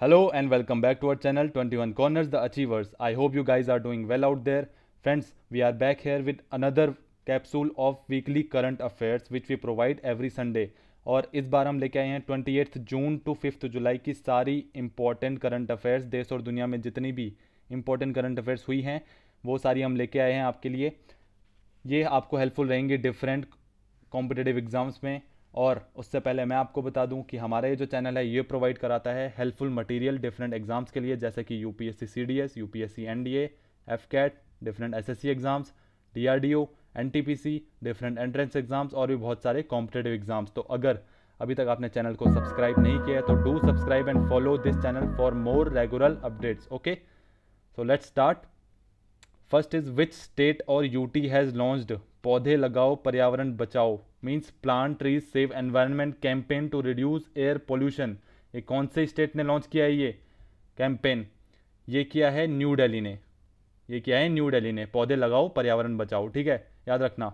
hello and welcome back to our channel twenty one corners the achievers I hope you guys are doing well out there friends we are back here with another capsule of weekly current affairs which we provide every Sunday और इस बार हम लेके आए हैं twenty eighth June to fifth July की सारी important current affairs देश और दुनिया में जितनी भी इंपॉर्टेंट करंट अफेयर्स हुई हैं वो सारी हम लेके आए हैं आपके लिए ये आपको हेल्पफुल रहेंगे डिफरेंट कॉम्पिटेटिव एग्जाम्स में और उससे पहले मैं आपको बता दूं कि हमारा ये जो चैनल है ये प्रोवाइड कराता है हेल्पफुल मटेरियल डिफरेंट एग्जाम्स के लिए जैसे कि UPSC CDS UPSC NDA AFCAT different SSC exams DRDO NTPC different entrance exams और भी बहुत सारे कॉम्पिटेटिव एग्जाम्स तो अगर अभी तक आपने चैनल को सब्सक्राइब नहीं किया है तो do subscribe and follow this channel for more regular updates okay so let's start first is which state और यूटी हैज़ लॉन्च्ड पौधे लगाओ पर्यावरण बचाओ means plant trees save environment campaign to reduce air pollution ये कौन से state ने launch किया है ये कैंपेन ये किया है न्यू दिल्ली ने ये किया है न्यू दिल्ली ने पौधे लगाओ पर्यावरण बचाओ ठीक है याद रखना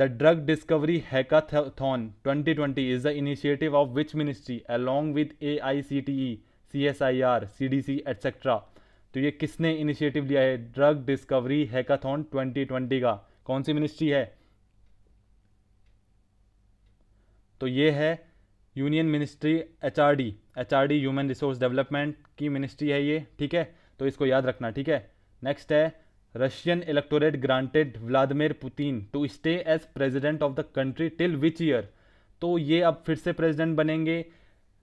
the drug discovery twenty twenty is the initiative of which ministry along with A I C T E C S I R C D C etcetera तो ये किसने इनिशिएटिव लिया है ड्रग डिस्कवरी ट्वेंटी ट्वेंटी का कौन सी ministry है तो ये है union ministry H R D H R D human resource development की मिनिस्ट्री है ये ठीक है तो इसको याद रखना ठीक है नेक्स्ट है Russian electorate granted Vladimir Putin to stay as president of the country till which year तो ये अब फिर से प्रेजिडेंट बनेंगे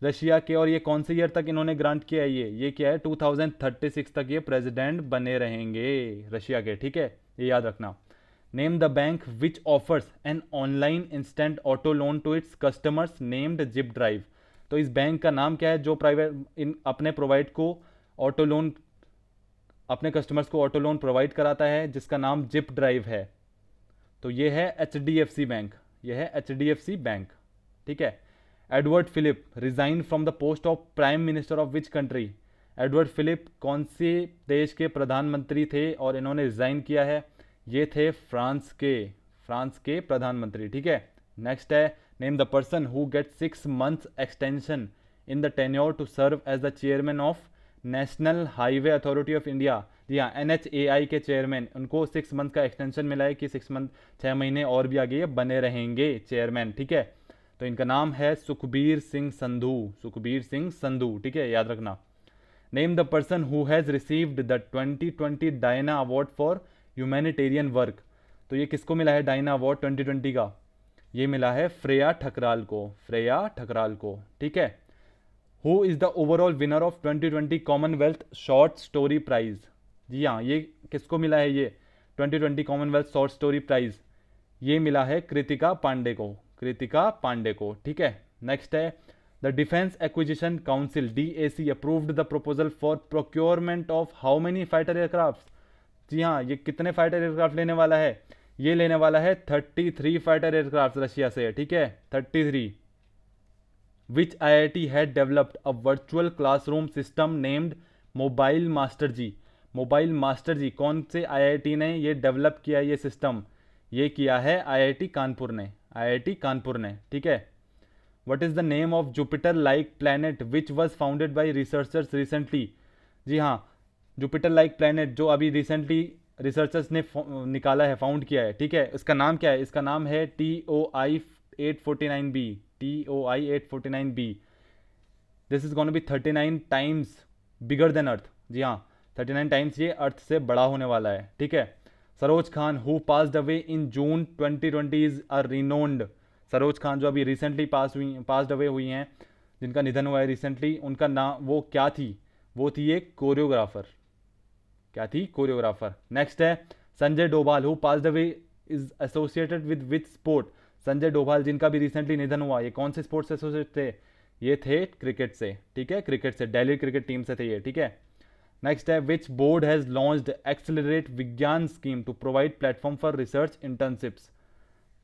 रशिया के और ये कौन से ईयर तक इन्होंने ग्रांट किया है ये ये क्या है 2036 तक ये प्रेसिडेंट बने रहेंगे रशिया के ठीक है ये याद रखना name the bank which offers an online instant auto loan to its customers named Zip Drive तो इस बैंक का नाम क्या है जो प्राइवेट इन अपने प्रोवाइड को ऑटो लोन अपने कस्टमर्स को ऑटो लोन प्रोवाइड कराता है जिसका नाम जिप ड्राइव है तो ये है H D F C bank यह है H D F C bank ठीक है Edward Philippe resign from the post of prime minister of which country Edward Philippe कौन से देश के प्रधानमंत्री थे और इन्होंने रिजाइन किया है ये थे फ्रांस के फ्रांस के प्रधानमंत्री ठीक है नेक्स्ट है name the person who get six months extension in the tenure to serve as the chairman of national highway authority of India जी हाँ एन के चेयरमैन उनको सिक्स मंथ का एक्सटेंशन मिला है कि सिक्स मंथ छः महीने और भी आगे बने रहेंगे चेयरमैन ठीक है तो इनका नाम है सुखबीर सिंह संधू सुखबीर सिंह संधु ठीक है याद रखना name the person who has received the twenty twenty Diana award for humanitarian work तो ये किसको मिला है डाइना अवार्ड ट्वेंटी का ये मिला है फ्रेया ठकराल को फ्रेया ठकराल को ठीक है who is the overall winner of 2020 Commonwealth short story prize जी हाँ ये किसको मिला है ये 2020 कॉमनवेल्थ शॉर्ट स्टोरी प्राइज ये मिला है कृतिका पांडे को कृतिका पांडे को ठीक है नेक्स्ट है the defence acquisition council D A C approved the proposal for procurement of how many fighter aircraft जी हाँ ये कितने फाइटर एयरक्राफ्ट लेने वाला है ये लेने वाला है thirty three fighter aircraft Russia से ठीक है thirty three which I I T had developed a virtual classroom system named mobile master ji mobile master ji कौन से आई आई टी ने ये डेवलप किया ये सिस्टम ये किया है आई आई टी कानपुर ने आई आई टी कानपुर ने ठीक है what is the name of Jupiter like planet which was founded by researchers recently जी हाँ जुपिटर लाइक प्लानट जो अभी रिसेंटली रिसर्चर्स ने निकाला है फाउंड किया है ठीक है इसका नाम क्या है इसका नाम है T O I eight forty nine B T O I eight forty nine B this is gonna be thirty nine times bigger than earth जी हाँ थर्टी नाइन टाइम्स ये अर्थ से बड़ा होने वाला है ठीक है Saroj Khan who passed away in June twenty twenty is are renowned Saroj Khan जो अभी रिसेंटली पास हुई पास्ड अवे हुई हैं जिनका निधन हुआ है रिसेंटली उनका नाम वो क्या थी वो थी एक कोरियोग्राफर क्या थी कोरियोग्राफर नेक्स्ट है Sanjay Dobhal who pass away is associated with with sport Sanjay Dobhal जिनका भी रिसेंटली निधन हुआ ये कौन से स्पोर्ट्स एसोसिएट थे ये थे क्रिकेट से ठीक है क्रिकेट से डेली क्रिकेट टीम से थे ये ठीक है नेक्स्ट है which board has launch accelerate Vigyan scheme to provide platform for research internships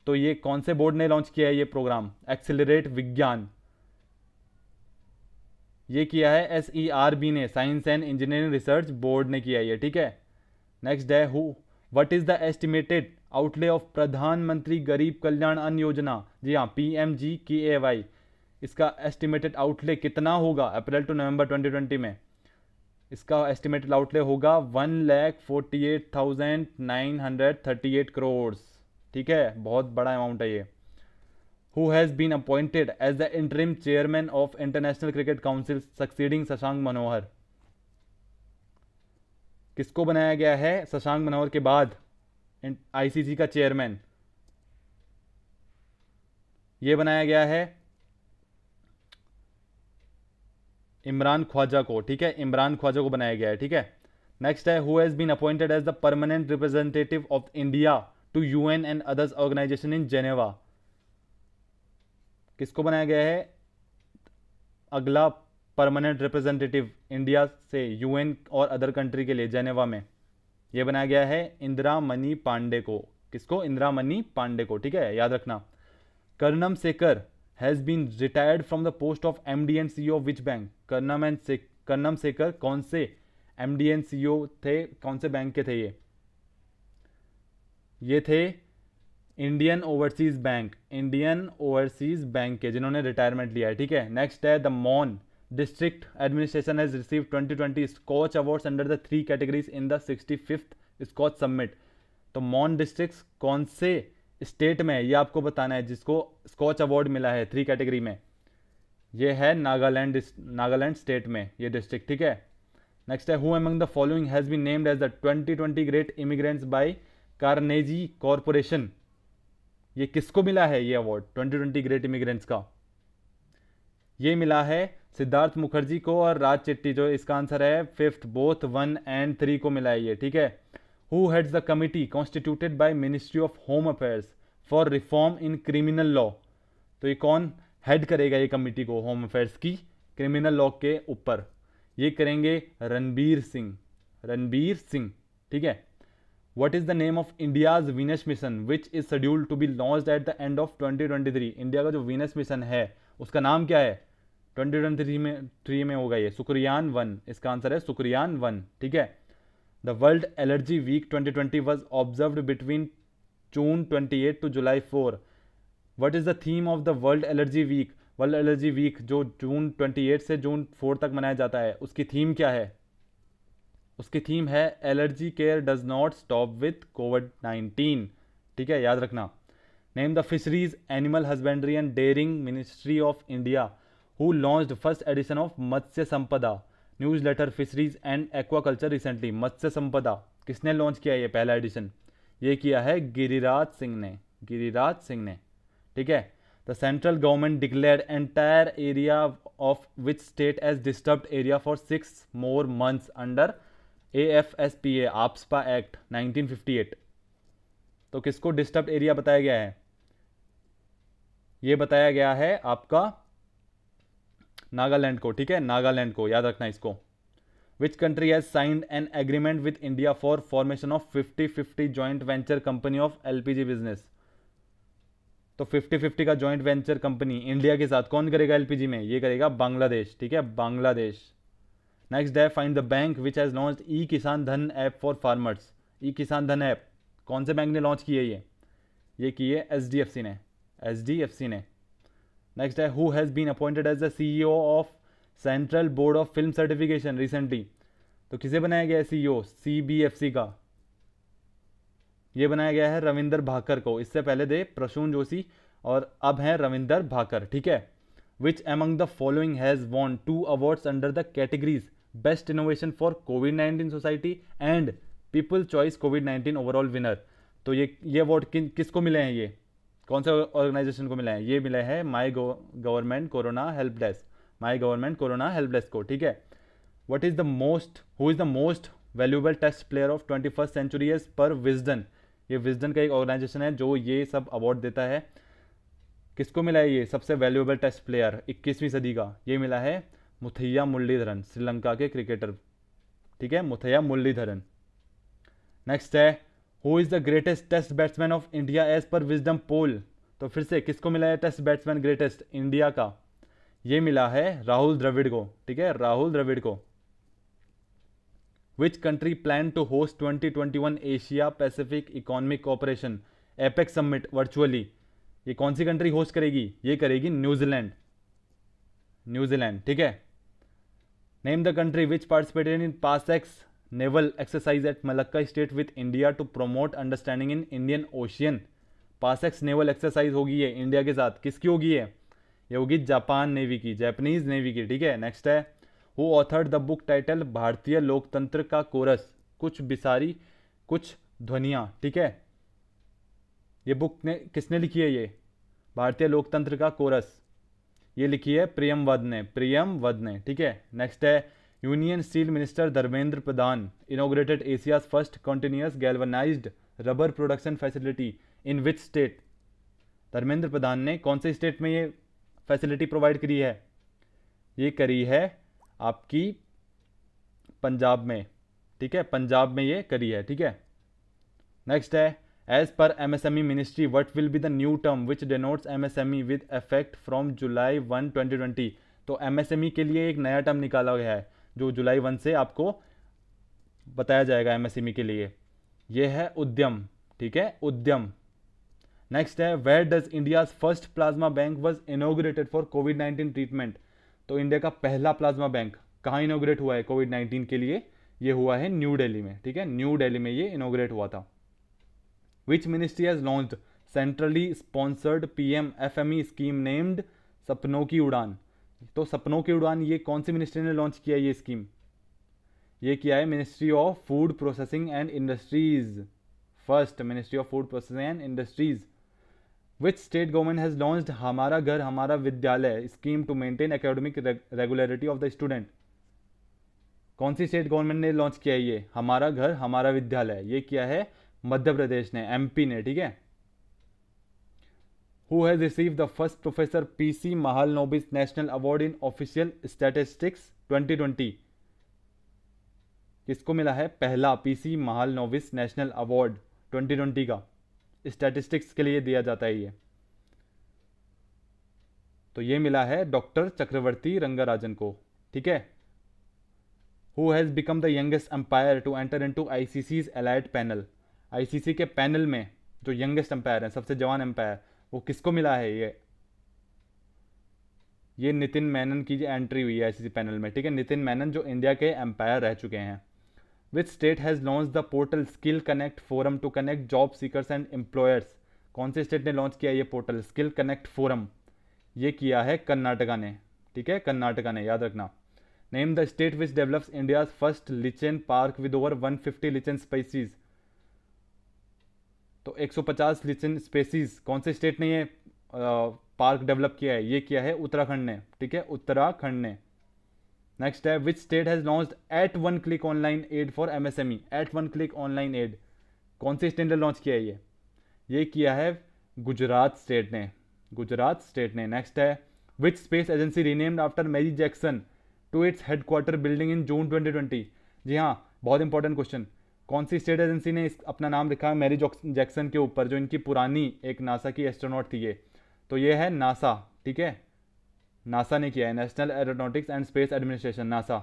तो ये कौन से बोर्ड ने लॉन्च किया है ये प्रोग्राम एक्सेलरेट विज्ञान ये किया है एस ई आर बी ने science and engineering research board ने किया ये ठीक है नेक्स्ट है हु what is the estimated outlay of Pradhanmantri Garib कल्याण अन्न योजना जी हाँ P M G K A Y इसका एस्टिमेटेड आउटले कितना होगा अप्रैल टू नवंबर 2020 में इसका एस्टिमेटेड आउटले होगा one lakh forty eight thousand nine hundred thirty eight crore ठीक है बहुत बड़ा अमाउंट है ये who has been appointed as the interim chairman of International Cricket Council succeeding Shashank मनोहर किसको बनाया गया है शशांक मनोहर के बाद आईसीसी का चेयरमैन ये बनाया गया है इमरान ख्वाजा को ठीक है इमरान ख्वाजा को बनाया गया है ठीक है नेक्स्ट है who has been appointed as the permanent representative of India to UN and others organisation in Geneva किसको बनाया गया है अगला परमानेंट रिप्रेजेंटेटिव इंडिया से यूएन और अदर कंट्री के लिए जेनेवा में ये बनाया गया है इंदिरा मनी पांडे को किसको इंदिरा मनी पांडे को ठीक है याद रखना Karnam Sekar has been retired from the post of M D and C O which bank Karnam and से कर्नम सेकर कौन से M D and C O थे कौन से बैंक के थे ये ये थे Indian Overseas Bank Indian Overseas Bank के जिन्होंने रिटायरमेंट लिया है ठीक है नेक्स्ट है the Mon district administration has receive 2020 Skoch awards under the three categories in the sixty fifth Skoch submit तो मॉन डिस्ट्रिक्ट कौन से स्टेट में ये आपको बताना है जिसको स्कॉच अवार्ड मिला है थ्री कैटेगरी में ये है नागालैंड नागालैंड स्टेट में ये डिस्ट्रिक्ट ठीक है नेक्स्ट है who among the following has been named as the twenty twenty great immigrants by Carnegie Corporation ये किसको मिला है ये अवार्ड 2020 ग्रेट इमिग्रेंट्स का ये मिला है सिद्धार्थ मुखर्जी को और राज चिट्टी जो इसका आंसर है fifth both one and three को मिला है ये ठीक है who heads the committee constituted by ministry of home affairs for reform in criminal law तो ये कौन हेड करेगा ये कमिटी को होम अफेयर्स की क्रिमिनल लॉ के ऊपर ये करेंगे रणबीर सिंह रणबीर सिंह ठीक है the name of name Venus mission which is which to be launch at the end of twenty twenty 2023 India का जो वीनस मिशन है उसका नाम क्या है 2023 में थ्री में होगा ये सुक्रियान वन इसका आंसर है सुक्रियान वन ठीक है the world allergy week 2020 twenty was observe between June 28 to July 4 what is the theme of the world allergy week world allergy week जो जून 28 से जून 4 तक मनाया जाता है उसकी थीम क्या है उसकी थीम है allergy care does not stop with covid nineteen ठीक है याद रखना name the fisheries animal husbandry and dairying ministry of India who launch first edition of Matsya Sampada newsletter fisheries and aquaculture recently Matsya Sampada किसने launch किया ये पहला addition ये किया है गिरिराज सिंह ने गिरिराज सिंह ने ठीक है the central government declare entire area of which state as disturb area for six more months under A F S P A AFSPA act 1958 तो किसको डिस्टर्ब एरिया बताया गया है यह बताया गया है आपका नागालैंड को ठीक है नागालैंड को याद रखना इसको which country has signed an agreement with India for formation of fifty fifty joint venture company of LPG business तो फिफ्टी फिफ्टी का ज्वाइंट वेंचर कंपनी इंडिया के साथ कौन करेगा एलपीजी में ये करेगा बांग्लादेश ठीक है बांग्लादेश नेक्स्ट है find the bank which has launch e Kisan Dhan app for farmers E Kisan Dhan app कौन से बैंक ने लॉन्च किया ये ये किए एच डी एफ सी ने एच डी एफ सी ने नेक्स्ट है who has been appointed as the C E O of central board of film certification recently तो किसे बनाया गया है सी ई ओ सी बी एफ सी का ये बनाया गया है रविंदर भाकर को इससे पहले दे प्रसून जोशी और अब हैं रविंदर भाकर ठीक है which among the following has won two awards under the categories best innovation for Covid nineteen society and people choice covid nineteen overall winner तो ये ये अवार्ड किन किसको मिले हैं ये कौन से ऑर्गेनाइजेशन को मिले हैं ये मिले हैं my government corona help desk my government corona help desk को ठीक है what is the most who is the most valuable test player of twenty first century is per Wisden ये विजडन का एक ऑर्गेनाइजेशन है जो ये सब अवार्ड देता है किसको मिला है ये सबसे वैल्यूएबल टेस्ट प्लेयर इक्कीसवीं सदी का ये मिला है मुथैया मुरलीधरन श्रीलंका के क्रिकेटर ठीक है मुथैया मुरलीधरन नेक्स्ट है who is the greatest test batsman of India as per Wisden poll तो फिर से किसको मिला है टेस्ट बैट्समैन ग्रेटेस्ट इंडिया का ये मिला है राहुल द्रविड़ को ठीक है राहुल द्रविड़ को which country plan to host 2021 Asia Pacific economic cooperation APEC summit virtually ये कौन सी कंट्री होस्ट करेगी ये करेगी न्यूजीलैंड न्यूजीलैंड ठीक है name the country which participated in passex naval exercise at Malacca strait with India to promote understanding in Indian Ocean passex naval exercise होगी ये India के साथ किसकी होगी है ये होगी जापान नेवी की जैपनीज नेवी की ठीक है नेक्स्ट है who authored the book title भारतीय लोकतंत्र का कोरस कुछ बिसारी कुछ ध्वनिया ठीक है ये बुक ने किसने लिखी है ये भारतीय लोकतंत्र का कोरस ये लिखी है प्रियम वद ने प्रियम वद ने ठीक है नेक्स्ट है union steel minister Dharmendra Pradhan inaugurated Asia's first continuous galvanised rubber production facility in which state Dharmendra Pradhan ने कौन से स्टेट में ये फैसिलिटी प्रोवाइड करी है ये करी है आपकी पंजाब में ठीक है पंजाब में ये करी है ठीक है नेक्स्ट है as per M ministry what will be the new term which new M S M E with effect from July one twenty twenty तो ई e के लिए एक नया टर्म निकाला गया है जो जुलाई वन से आपको बताया जाएगा ई e के लिए यह है उद्यम ठीक है उद्यम नेक्स्ट है where does India's first plasma bank was inaugurated for Covid nineteen treatment तो इंडिया का पहला प्लाज्मा बैंक कहाँ इनोग्रेट हुआ है कोविड नाइन्टीन के लिए ये हुआ है न्यू डेली में ठीक है न्यू डेली में ये इनोग्रेट हुआ था Which ministry has launched centrally sponsored PM FME scheme named सपनों की उड़ान तो सपनों की उड़ान ये कौन सी मिनिस्ट्री ने लॉन्च किया ये स्कीम ये किया है ministry of food processing and industries first ministry of food processing and industries which state government has launch Hamara Ghar Hamara Vidyalaya scheme to maintain academic regularity of the student कौन सी स्टेट गवर्नमेंट ने launch किया है ये हमारा घर हमारा विद्यालय ये किया है मध्य प्रदेश ने एमपी ने ठीक है who has receive the first professor P C Mahalanobis national award in official statistics 2020 किसको मिला है पहला पीसी महाल नोबिस नेशनल अवार्ड 2020 का स्टैटिस्टिक्स के लिए दिया जाता है ये तो ये मिला है डॉक्टर चक्रवर्ती रंगाराजन को ठीक है who has become the youngest umpire to enter into I C elite panel ICC के पैनल में जो यंगेस्ट एम्पायर हैं सबसे जवान एम्पायर वो किसको मिला है ये ये नितिन मैनन की एंट्री हुई है आईसीसी पैनल में ठीक है नितिन मैनन जो इंडिया के एम्पायर रह चुके हैं which state has launch the portal skill connect forum to connect job seekers and employers कौन से स्टेट ने लॉन्च किया ये पोर्टल स्किल कनेक्ट फोरम ये किया है कर्नाटका ने ठीक है कर्नाटका ने याद रखना name the state which develops India's first lichen park with over 150 lichen species तो 150 लिचन स्पेसीज कौन से स्टेट ने ये पार्क डेवलप किया है ये किया है उत्तराखंड ने ठीक है उत्तराखंड ने नेक्स्ट है which state has launch at one click online aid for MSME at one click online aid कौन से स्टेट ने लॉन्च किया है ये ये किया है गुजरात स्टेट ने गुजरात स्टेट ने नेक्स्ट है which space agency renamed after Mary Jackson to its headquarter building in June 2020 जी हाँ बहुत इंपॉर्टेंट क्वेश्चन कौन सी स्टेट एजेंसी ने इस अपना नाम लिखा है मैरी जैक्सन के ऊपर जो इनकी पुरानी एक नासा की एस्ट्रोनॉट थी ये तो ये है नासा ठीक है नासा ने किया है National Aeronautics and Space Administration NASA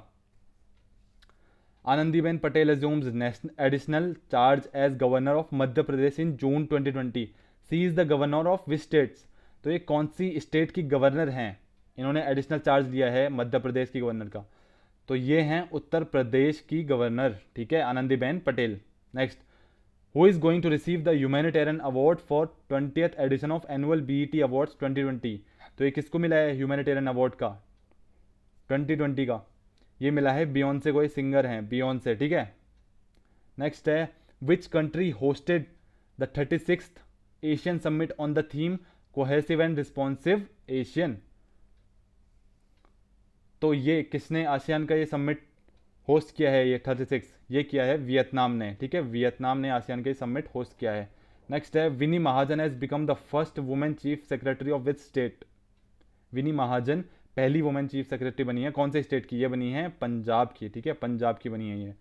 Anandiben Patel assumes additional charge as governor of Madhya Pradesh in June 2020 she is the governor of which states तो ये कौन सी स्टेट की गवर्नर हैं इन्होंने एडिशनल चार्ज लिया है मध्य प्रदेश की गवर्नर का तो ये हैं उत्तर प्रदेश की गवर्नर ठीक है Anandiben Patel next who is going to receive the humanitarian award for twentieth edition of annual B T awards twenty twenty तो ये किसको मिला है ह्यूमैनिटेरियन अवार्ड का ट्वेंटी ट्वेंटी का ये मिला है से कोई सिंगर हैं से ठीक है नेक्स्ट है which country hosted the thirty six ASEAN summit on the theme cohesive and responsive ASEAN तो ये किसने आसियान का ये समिट होस्ट किया है ये थर्टी सिक्स ये किया है वियतनाम ने ठीक है वियतनाम ने आसियान का ये समिट होस्ट किया है नेक्स्ट है Vini Mahajan has become the first women chief secretary of which state Vini Mahajan पहली वुमेन चीफ सेक्रेटरी बनी है कौन से स्टेट की ये बनी है पंजाब की ठीक है पंजाब की बनी है ये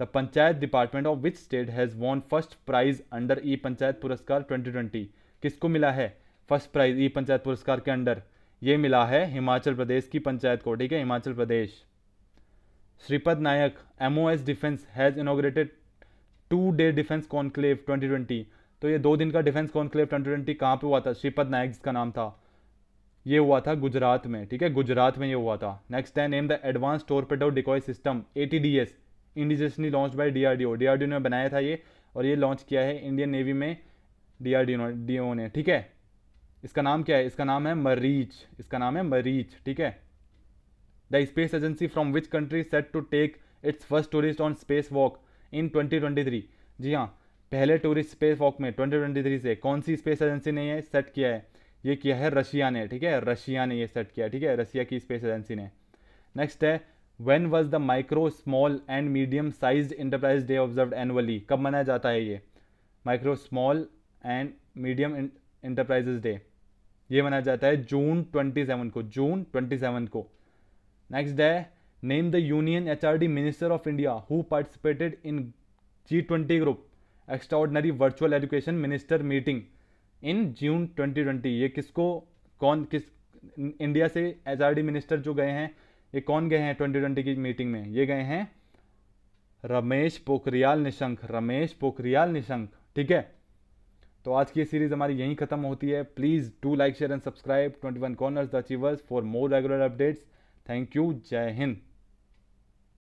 the panchayat department of which state has won first prize under E panchayat पुरस्कार 2020 किसको मिला है फर्स्ट प्राइज ई पंचायत पुरस्कार के अंडर ये मिला है हिमाचल प्रदेश की पंचायत को ठीक है Himachal Pradesh Shripad Naik M O S defence has inaugurated today defence conclave 2020 तो ये दो दिन का डिफेंस कॉन्क्लेव 2020 कहाँ पर हुआ था श्रीपद नायक जिसका नाम था ये हुआ था गुजरात में ठीक है गुजरात में ये हुआ था नेक्स्ट है name the advance torpedo decoy system A T D S indigenously launch by D R D O D R D O ने बनाया था ये और ये लॉन्च किया है इंडियन नेवी में डी आर डी ओ ने ठीक है इसका नाम क्या है इसका नाम है मरीच इसका नाम है मरीच ठीक है the space agency from which country set to take its first tourist on space walk in 2023 जी हाँ पहले टूरिस्ट स्पेस वॉक में 2023 से कौन सी स्पेस एजेंसी ने ये सेट किया है ये किया है रशिया ने ठीक है रशिया ने ये सेट किया ठीक है रशिया की स्पेस एजेंसी ने नेक्स्ट है when was the micro small and medium size enterprise day observe annually कब मनाया जाता है ये micro small and medium enterprises day ये मनाया जाता है जून 27 को जून 27 को नेक्स्ट है name the union HRD minister of India who participated in G twenty group extraordinary virtual education minister meeting in June 2020 ये किसको कौन किस इंडिया से डी मिनिस्टर जो गए हैं ये कौन गए हैं ट्वेंटी की मीटिंग में ये गए हैं रमेश पोखरियाल निशंक रमेश पोखरियाल निशंक ठीक है तो आज की सीरीज़ हमारी यहीं खत्म होती है please to like share and subscribe twenty one corners the achievers for more regular updates thank you जय हिंद